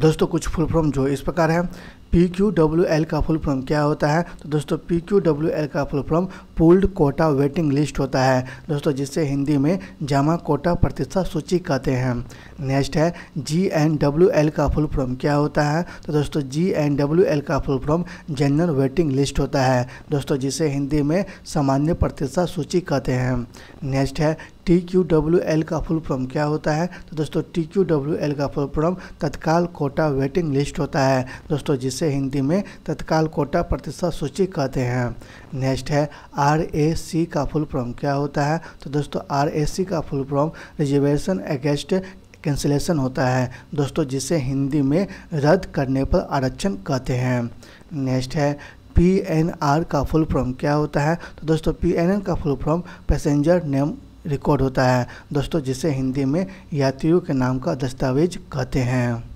दोस्तों कुछ full form जो इस प्रकार है पी क्यू डब्ल्यू एल का फुल फॉर्म क्या होता है तो दोस्तों पी क्यू डब्ल्यू एल का full form pooled quota waiting list होता है दोस्तों जिसे हिंदी में जमा कोटा प्रतिष्ठा सूची कहते हैं नेक्स्ट है जी एन डब्ल्यू एल का फुल फॉर्म क्या होता है तो दोस्तों जी एन डब्ल्यू एल का full form general waiting list होता है दोस्तों जिसे हिंदी में सामान्य प्रतिष्ठा सूची कहते हैं नेक्स्ट है टी क्यू डब्ल्यू एल का फुल फॉर्म क्या होता है तो दोस्तों टी क्यू डब्ल्यू एल का full form Tatkal quota waiting list होता है दोस्तों जिसे जिसे हिंदी में तत्काल कोटा प्रतिशत सूची कहते हैं नेक्स्ट है आर ए सी का फुल फॉर्म क्या होता है तो दोस्तों आर ए सी का full form reservation against cancellation होता है दोस्तों जिसे हिंदी में रद्द करने पर आरक्षण कहते हैं नेक्स्ट है पी एन आर का फुल फॉर्म क्या होता है तो दोस्तों पी एन एन का full form passenger name record होता है दोस्तों जिसे हिंदी में यात्रियों के नाम का दस्तावेज कहते हैं